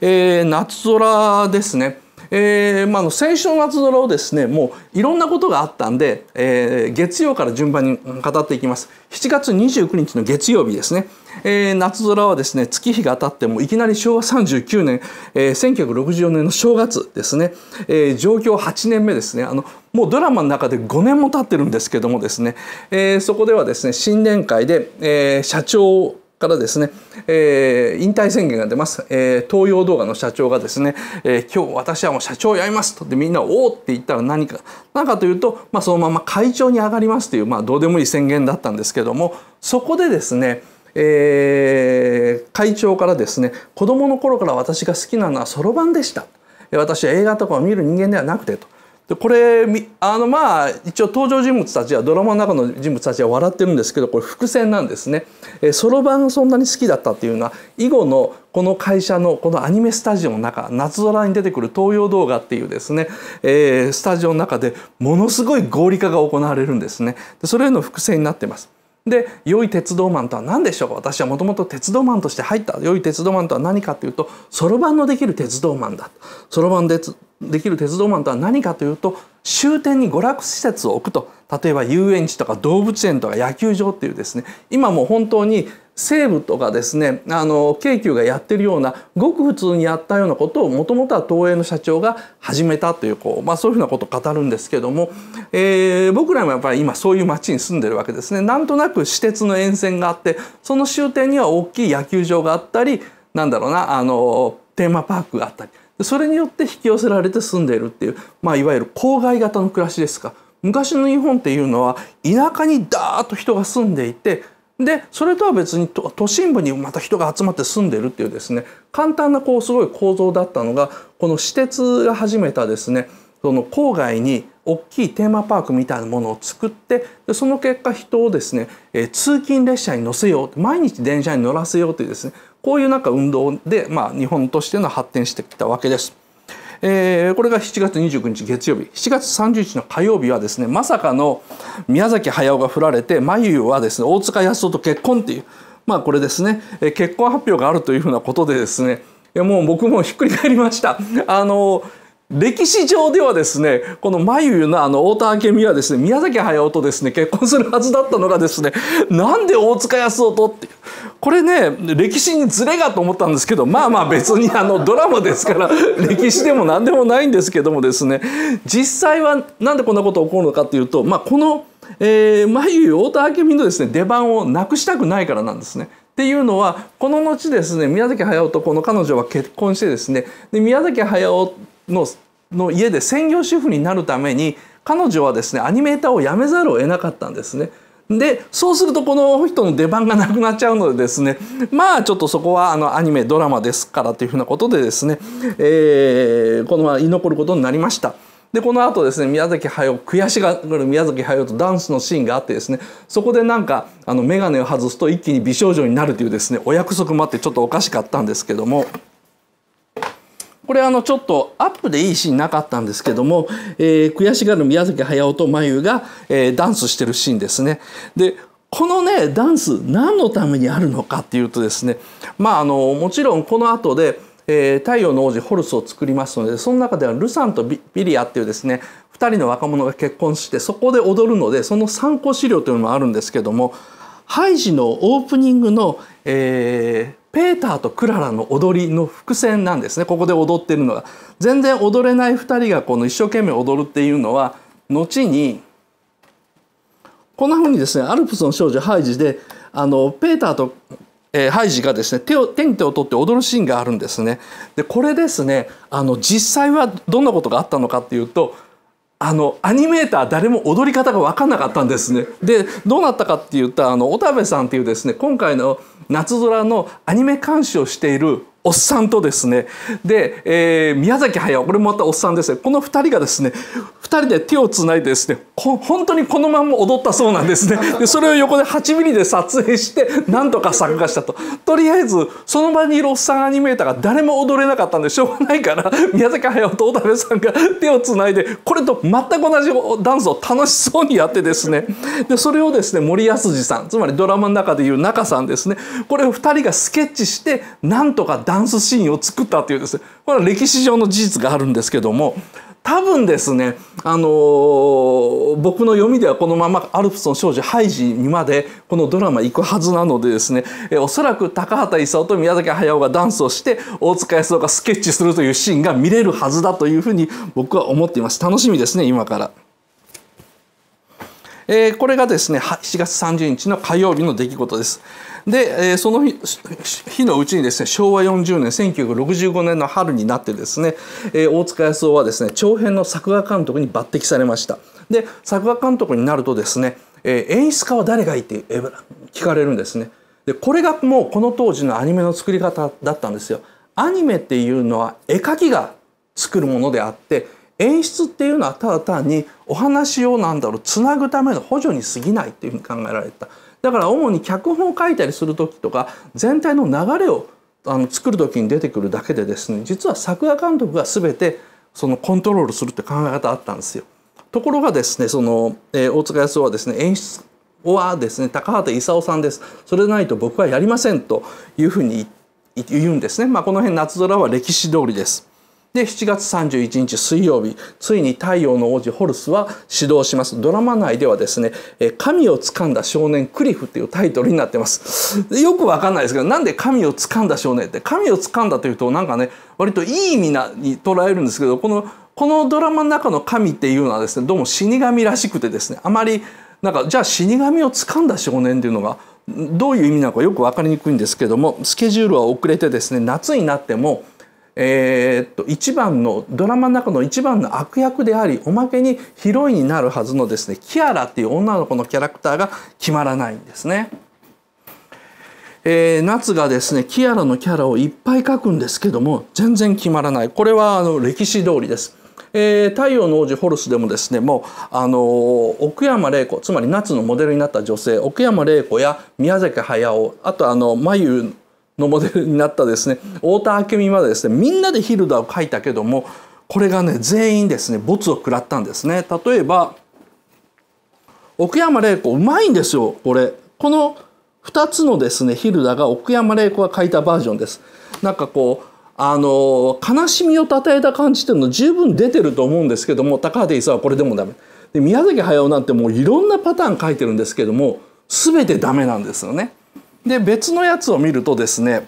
えー、夏空ですね。えーまあ、の先週の夏空をですねもういろんなことがあったんで、えー、月曜から順番に語っていきます7月29日の月曜日ですね、えー、夏空はですね月日が当たってもいきなり昭和39年、えー、1964年の正月ですね、えー、上京8年目ですねあのもうドラマの中で5年も経ってるんですけどもですね、えー、そこではですね新年会で、えー、社長からですね、えー、引退宣言が出ます、えー、東洋動画の社長がですね、えー、今日私はもう社長やりますとでみんなおおって言ったら何か何かというと、まあ、そのまま会長に上がりますという、まあ、どうでもいい宣言だったんですけどもそこでですねえー、会長からですね子供の頃から私が好きなのはそろばんでした私は映画とかを見る人間ではなくてとでこれあのまあ一応登場人物たちはドラマの中の人物たちは笑ってるんですけどこれ伏線なんですね。そろばんがそんなに好きだったっていうのは以後のこの会社のこのアニメスタジオの中夏空に出てくる東洋動画っていうですね、えー、スタジオの中でものすごい合理化が行われるんですね。でそれへの伏線になってます。で良い鉄道マンとは何でしょう私はもともと鉄道マンとして入った良い鉄道マンとは何かというとそろばんのできる鉄道マンだそろばんでできる鉄道マンとは何かというと終点に娯楽施設を置くと例えば遊園地とか動物園とか野球場っていうですね今もう本当に西部とかですねあの京急がやってるようなごく普通にやったようなことをもともとは東映の社長が始めたというこう、まあ、そういうふうなことを語るんですけども、えー、僕らもやっぱり今そういう町に住んでるわけですね。なんとなく私鉄の沿線があってその終点には大きい野球場があったりなんだろうなあのテーマパークがあったりそれによって引き寄せられて住んでいるっていう、まあ、いわゆる郊外型の暮らしですか昔の日本っていうのは田舎にダーッと人が住んでいてでそれとは別に都心部にまた人が集まって住んでるっていうですね簡単なこうすごい構造だったのがこの私鉄が始めたですねその郊外に大きいテーマパークみたいなものを作ってでその結果人をですね、え通勤列車に乗せよう毎日電車に乗らせようというですねこういうなんか運動で、まあ、日本としての発展してきたわけです。えー、これが7月29日月曜日7月30日の火曜日はですねまさかの宮崎駿が振られて眉はですね大塚康夫と結婚っていうまあこれですね、えー、結婚発表があるというふうなことでですねいやもう僕もひっくり返りました。あの歴史上ではですねこの眉のあの太田明美はですね宮崎駿とですね結婚するはずだったのがですねなんで大塚康夫とってこれね歴史にずれがと思ったんですけどまあまあ別にあのドラマですから 歴史でも何でもないんですけどもですね実際はなんでこんなこと起こるのかっていうと、まあ、この、えー、眉太田明美のですね出番をなくしたくないからなんですね。っていうのはこの後ですね宮崎駿とこの彼女は結婚してですねで宮崎駿のの家で専業主婦になるために彼女はですねアニメーターを辞めざるを得なかったんですね。でそうするとこの人の出番がなくなっちゃうのでですねまあちょっとそこはあのアニメドラマですからというふうなことでですね、えー、このまま居残ることになりました。でこの後ですね宮崎駿悔しがる宮崎駿とダンスのシーンがあってですねそこでなんかあの眼鏡を外すと一気に美少女になるというですねお約束もあってちょっとおかしかったんですけども。これあのちょっとアップでいいシーンなかったんですけども、えー、悔しがる宮崎駿と真由が、えー、ダンスしてるシーンですね。でこのねダンス何のためにあるのかっていうとですねまああのもちろんこの後で、えー、太陽の王子ホルスを作りますのでその中ではルサンとビリアっていうですね2人の若者が結婚してそこで踊るのでその参考資料というのもあるんですけどもハイジのオープニングの、えー、ペーターとクララの踊りの伏線なんですねここで踊ってるのは全然踊れない2人がこの一生懸命踊るっていうのは後にこんなふうにですねアルプスの少女ハイジであのペーターと、えー、ハイジがですね手を手に手を取って踊るシーンがあるんですね。でこれですねあの実際はどんなことがあったのかっていうとあのアニメーター誰も踊り方が分かんなかったんですね。でどうなったかって言ったあの小田部さんっていうですね今回の夏空のアニメ監視をしているおっさんとですねで、えー、宮崎駿これもまたおっさんですこの2人がですね2人で手をつないでですね本当にこのまま踊ったそうなんですねでそれを横で8ミリで撮影してなんとか作画したととりあえずその場にいるおっさんアニメーターが誰も踊れなかったんでしょうがないから宮崎駿と小田部さんが手をつないでこれと全く同じダンスを楽しそうにやってですねでそれをですね森安次さんつまりドラマの中でいう中さんですねこれを2人がスケッチしてなんとかダンスシーンを作ったというですねこれは歴史上の事実があるんですけども多分ですね、あのー、僕の読みではこのままアルプスの少女ハイジにまでこのドラマ行くはずなのでですね、えおそらく高畑勲と宮崎駿がダンスをして大塚康夫がスケッチするというシーンが見れるはずだというふうに僕は思っています楽しみですね今から。えー、これがですね7月30日の火曜日の出来事です。で、えー、その日のうちにですね昭和40年1965年の春になってですね、えー、大塚康夫はですね長編の作画監督に抜擢されましたで作画監督になるとですね、えー、演出家は誰がいいって聞かれるんですねでこれがもうこの当時のアニメの作り方だったんですよアニメっていうのは絵描きが作るものであって演出っていうのはただ単にお話をなんだろうつなぐための補助に過ぎないっていうふうに考えられた。だから主に脚本を書いたりする時とか全体の流れをあの作る時に出てくるだけでですね実は作画監督が全てそのコントロールするって考え方あったんですよ。ところがですねその、えー、大塚康夫はですね演出はですね高畑勲さんですそれでないと僕はやりませんというふうに言うんですね。まあ、この辺夏空は歴史通りですで7月31日水曜日ついに「太陽の王子ホルス」は始動しますドラマ内ではですね「神をつかんだ少年クリフ」っていうタイトルになってますよくわかんないですけどなんで「神をつかんだ少年」って神をつかんだというとなんかね割といい意味なに捉えるんですけどこのこのドラマの中の神っていうのはですねどうも死神らしくてですねあまりなんかじゃあ死神をつかんだ少年っていうのがどういう意味なのかよく分かりにくいんですけどもスケジュールは遅れてですね夏になってもえー、っと一番のドラマの中の一番の悪役でありおまけにヒロインになるはずのですねキアラっていう女の子のキャラクターが決まらないんですね。えー、夏がですねキアラのキャラをいっぱい描くんですけども全然決まらないこれはあの歴史通りです。えー、太陽の王子ホルスでもですねもう、あのー、奥山玲子つまり夏のモデルになった女性奥山玲子や宮崎駿あとあの眉のモデルになったですね太田明美はですねみんなでヒルダを描いたけどもこれがね全員ですね没を食らったんですね例えば奥山玲子うまいんですよこれこの2つのですねヒルダが奥山玲子が書いたバージョンですなんかこうあの悲しみをたたえた感じっていうの十分出てると思うんですけども高畑勲はこれでもダメで宮崎駿なんてもういろんなパターン書いてるんですけども全てダメなんですよね。で別のやつを見るとですね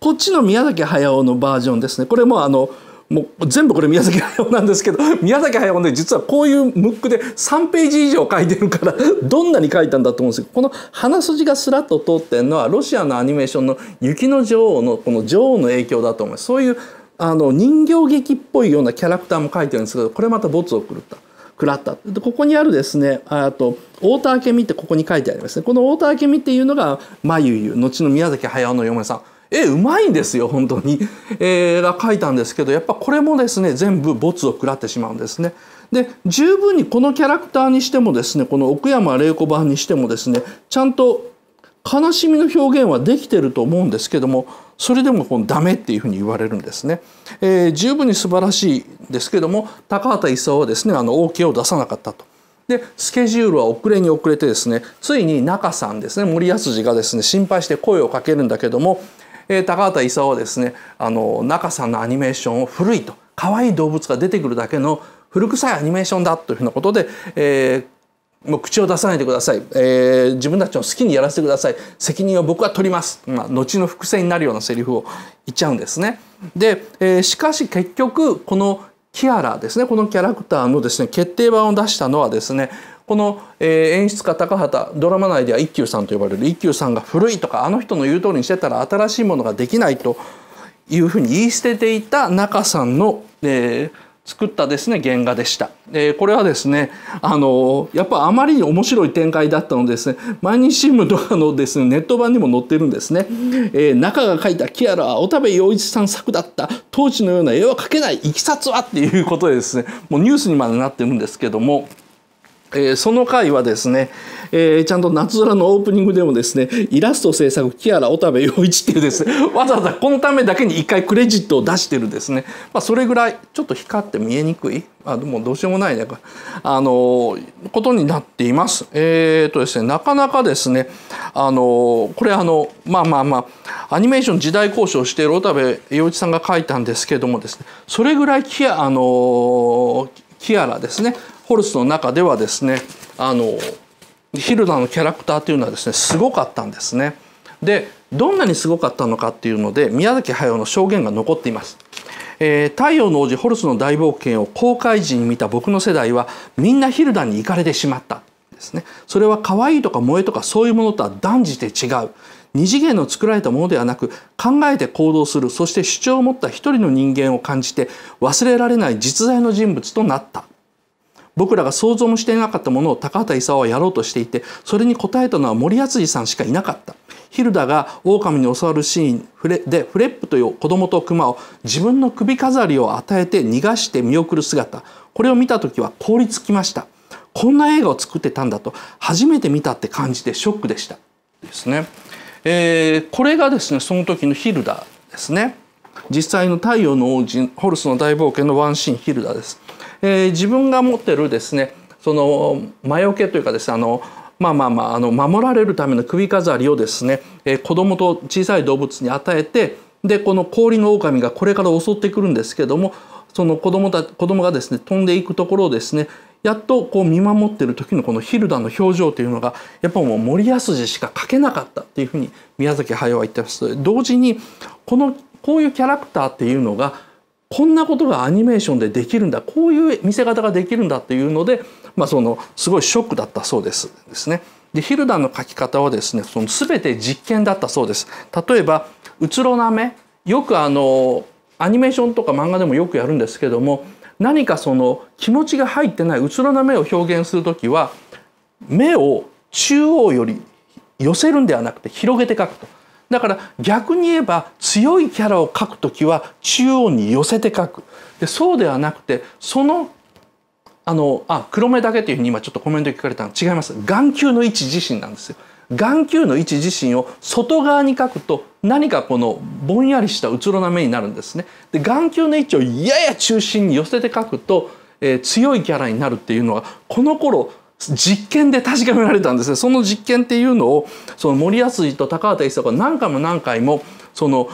こっちの宮崎駿のバージョンですねこれもあのもう全部これ宮崎駿なんですけど 宮崎駿ね実はこういうムックで3ページ以上書いてるから どんなに書いたんだと思うんですけどこの鼻筋がスラッと通ってるのはロシアのアニメーションの「雪の女王」のこの女王の影響だと思いますそういうあの人形劇っぽいようなキャラクターも書いてるんですけどこれまたボツを狂った。食らった。でここにあるですね、あと、太田明美ってここに書いてありますね。この太田明美っていうのが、まゆゆ、後の宮崎駿の嫁さん。え、うまいんですよ、本当に。えー、が書いたんですけど、やっぱこれもですね、全部没を食らってしまうんですね。で十分にこのキャラクターにしてもですねこの奥山玲子版にしてもですねちゃんと悲しみの表現はできてると思うんですけどもそれでもこのダメっていうふうに言われるんですね、えー、十分に素晴らしいですけども高畑勲はですねあの OK を出さなかったと。でスケジュールは遅れに遅れてですねついに中さんですね森保次がですね心配して声をかけるんだけども、えー、高畑勲はですねあの中さんのアニメーションを古いと可愛い動物が出てくるだけの古臭いアニメーションだというふうなことで、えー、もう口を出さないでください、えー、自分たちの好きにやらせてください責任を僕は取ります、まあ、後の伏線になるようなセリフを言っちゃうんですね。で、えー、しかし結局このキアラですねこのキャラクターのですね決定版を出したのはですねこの、え演出家高畑ドラマ内では一休さんと呼ばれる一休さんが古いとかあの人の言う通りにしてたら新しいものができないというふうに言い捨てていた中さんの、えー、作ったですね原画でした、えー、これはですねあのやっぱあまりに面白い展開だったのでですね毎日新聞とかのですねネット版にも載ってるんですね、えー、中が描いたキアラは小部陽一さん作だった当時のような絵は描けないいきさつはっていうことでですねもうニュースにまでなってるんですけどもえー、その回はですね、えー、ちゃんと夏空のオープニングでもですね、イラスト制作、木原小部陽一っていうですね、わざわざこのためだけに一回クレジットを出してるですね、まあ、それぐらいちょっと光って見えにくい、まあ、もうどうしようもないね、あのー、ことになっています。えっ、ー、とですね、なかなかですね、あのー、これあの、まあまあまあ、アニメーション時代交渉している小部陽一さんが書いたんですけれどもですね、それぐらい木、あのー、キアラですねホルスの中ではですねあのヒルダのキャラクターというのはですねすごかったんですね。でどんなにすごかったのかっていうので宮崎駿の証言が残っています。えー、太陽の王子ホルスの大冒険を公開時に見た僕の世代はみんなヒルダに行かれてしまったですねそれは可愛いとか萌えとかそういうものとは断じて違う二次元の作られたものではなく考えて行動するそして主張を持った一人の人間を感じて忘れられない実在の人物となった僕らが想像もしていなかったものを高畑勲はやろうとしていてそれに応えたのは森敦治さんしかいなかったヒルダが狼に襲わるシーンでフレップという子供と熊を自分の首飾りを与えて逃がして見送る姿これを見た時は凍りつきましたこんな映画を作ってたんだと初めて見たって感じてショックでしたですね、えー、これがですねその時のヒルダですね実際の「太陽の王子ホルスの大冒険」のワンシーンヒルダですえー、自分が持ってるですねその魔除けというかですねあのまあまあまああの守られるための首飾りをですね、えー、子供と小さい動物に与えてでこの氷の狼がこれから襲ってくるんですけどもその子供た子供がですね飛んでいくところをですねやっとこう見守ってる時のこのヒルダの表情というのがやっぱもう森保筋しか描けなかったっていうふうに宮崎駿は言ってます。同時にこのこういうキャラクターっていうのがこんなことがアニメーションでできるんだこういう見せ方ができるんだっていうので、まあ、そのすごいショックだったそうですですね。でヒルダの書き方はですねその全て実験だったそうです。例えばうつろな目よくあのアニメーションとか漫画でもよくやるんですけども何かその気持ちが入ってないうつろな目を表現する時は目を中央より寄せるんではなくて広げて描くとだから逆に言えば強いキャラを描くときは中央に寄せて描く。でそうではなくてそのあのあ黒目だけというふうに今ちょっとコメント聞かれたの違います眼球の位置自身なんですよ。眼球の位置自身を外側に描くと何かこのぼんやりしたうつろな目になるんですね。で眼球の位置をやや中心に寄せて描くと、えー、強いキャラになるっていうのはこの頃実験で確かめられたんですねその実験っていうのをその森保と高畑一佐が何回も何回もその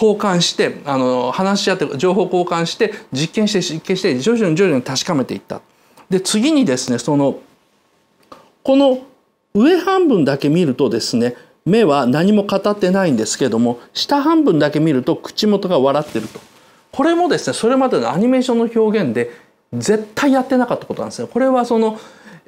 交換してあの話し合って情報交換して実験して実験して徐々に徐々に確かめていった。で次にですねそのこの上半分だけ見るとですね目は何も語ってないんですけども下半分だけ見ると口元が笑ってるとこれもですねそれまでのアニメーションの表現で絶対やってなかったことなんですね。これはその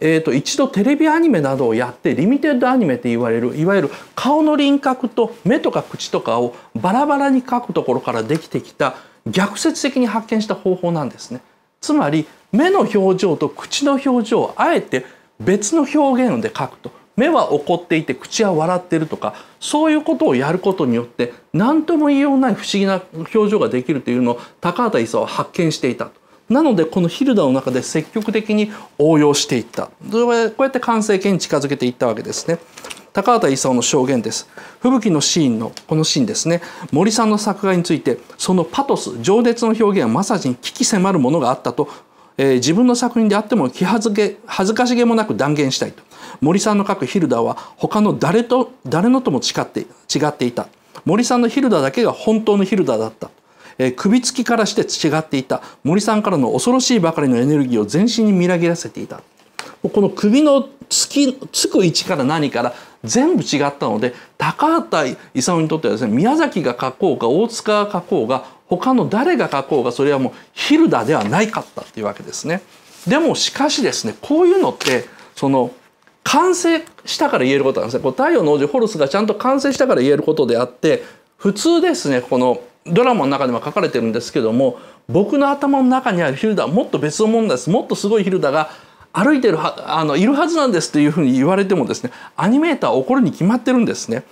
えーと、一度テレビアニメなどをやってリミテッドアニメって言われるいわゆる顔の輪郭と目とか口とかをバラバラに描くところからできてきた逆説的に発見した方法なんですね。つまり目の表情と口の表情をあえて別の表現で描くと目は怒っていて口は笑ってるとかそういうことをやることによって何とも言いようない不思議な表情ができるというのを高畑勲は発見していたと。なのでこのヒルダの中で積極的に応用していったこうやって完成形に近づけていったわけですね。高畑勲の証言です吹雪のシーンのこのシーンですね森さんの作画についてそのパトス情熱の表現はまさに危機迫るものがあったと、えー、自分の作品であっても気恥ずけ恥ずかしげもなく断言したいと森さんの書くヒルダは他の誰と誰のとも違って違っていた森さんのヒルダだけが本当のヒルダだったえ首つきからして違っていた森さんからの恐ろしいばかりのエネルギーを全身にみらぎらせていたこの首のつきつく位置から何から全部違ったので高畑勲にとってはですね宮崎が書こうか大塚が書こうが他の誰が書こうがそれはもうヒルダではないかったっていうわけですね。でもしかしですねこういうのってその完成したから言えることなんですね。こ太陽の王子ホルスがちゃんと完成したから言えることであって普通ですねこのドラマの中でも書かれてるんですけども僕の頭の中にあるヒルダはもっと別のものですもっとすごいヒルダが歩いてるはあのいるはずなんですというふうに言われてもですねアニメーターは怒るに決まってるんですね。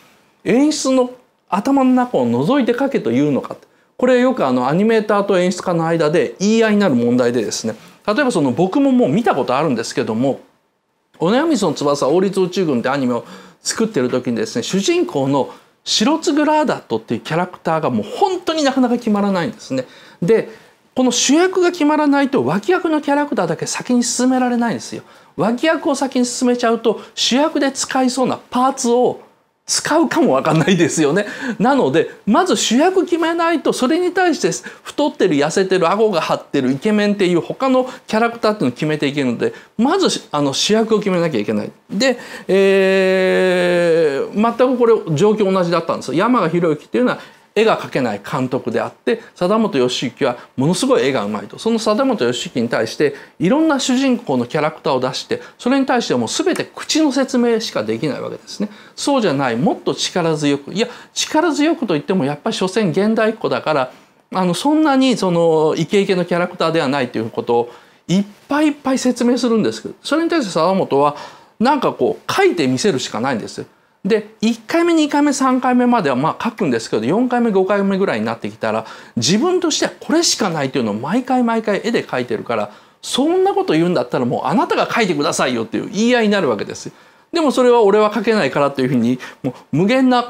演出の頭の中を覗いて書けというのかこれよくあのアニメーターと演出家の間で言い合いになる問題でですね例えばその僕ももう見たことあるんですけども「お悩みその翼王立宇宙軍」ってアニメを作ってる時にですね主人公の「シロツグラーダットっていうキャラクターがもう本当になかなか決まらないんですね。でこの主役が決まらないと脇役のキャラクターだけ先に進められないんですよ。脇役を先に進めちゃうと主役で使いそうなパーツを使うかもわかんないですよね。なので、まず主役決めないと、それに対して太ってる、痩せてる、顎が張ってる、イケメンっていう他のキャラクターっていうのを決めていけるので、まずあの主役を決めなきゃいけない。で、えー、全くこれ状況同じだったんです山賀博之っていうのは絵が描けない監督であって貞本義行はものすごい絵がうまいとその貞本義行に対していろんな主人公のキャラクターを出してそれに対してはもう全て口の説明しかできないわけですね。そうじゃないもっと力強くいや力強くといってもやっぱり所詮現代っ子だからあのそんなにそのイケイケのキャラクターではないということをいっぱいいっぱい説明するんですけどそれに対して貞本はなんかこう書いてみせるしかないんですよ。で1回目2回目3回目まではまあ書くんですけど4回目5回目ぐらいになってきたら自分としてはこれしかないというのを毎回毎回絵で描いてるからそんなこと言うんだったらもうあなたが書いてくださいよっていう言い合いになるわけです。でもそれは俺は書けないからというふうにもう無限な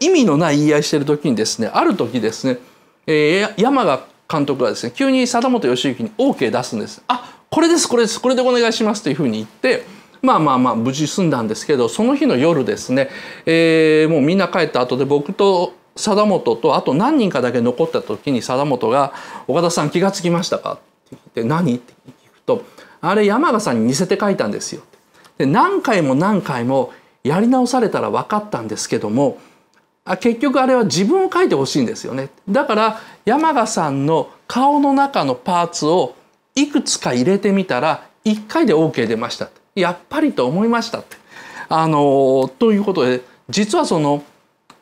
意味のない言い合いしてる時にですねある時ですね、えー、山賀監督がですね急に貞本義行に OK 出すんです。あこれですこれですこれでお願いしますというふうに言って。まあまあまあ無事済んだんですけどその日の夜ですね、えー、もうみんな帰った後で僕と貞本とあと何人かだけ残った時に貞本が「岡田さん気が付きましたか?」って言って「何?」って聞くと「あれ山賀さんに似せて書いたんですよ」で何回も何回もやり直されたら分かったんですけども結局あれは自分を書いてほしいんですよねだから山賀さんの顔の中のパーツをいくつか入れてみたら1回で OK 出ましたやっぱりと思いましたって。あのということで実はその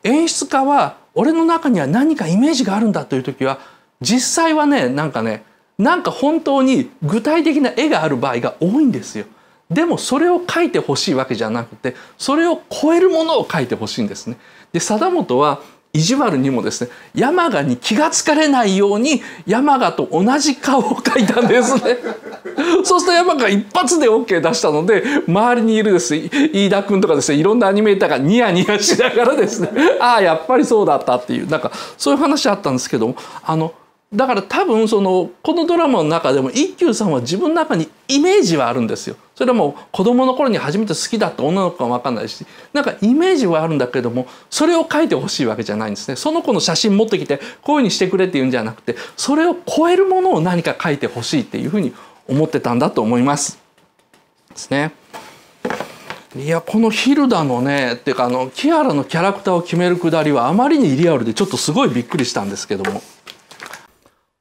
演出家は俺の中には何かイメージがあるんだという時は実際はねなんかねなんか本当に具体的な絵がある場合が多いんですよ。でもそれを描いてほしいわけじゃなくてそれを超えるものを描いてほしいんですね。で貞本は意地悪にもですね山鹿に気がつかれないように山鹿と同じ顔を描いたんですね そうすると山が一発で OK 出したので周りにいるです飯田君とかですねいろんなアニメーターがニヤニヤしながらですねああやっぱりそうだったっていうなんかそういう話あったんですけどもあのだから多分そのこのドラマの中でも一休さんは自分の中にイメージはあるんですよ。それはもう子供の頃に初めて好きだった女の子かも分かんないしなんかイメージはあるんだけどもそれを書いてほしいわけじゃないんですね。その子の写真持ってきてこういうふうにしてくれって言うんじゃなくてそれを超えるものを何か書いてほしいっていうふうに思ってたんだと思います。ですね。いやこのヒルダのねっていうかあのキアラのキャラクターを決めるくだりはあまりにリアルでちょっとすごいびっくりしたんですけども。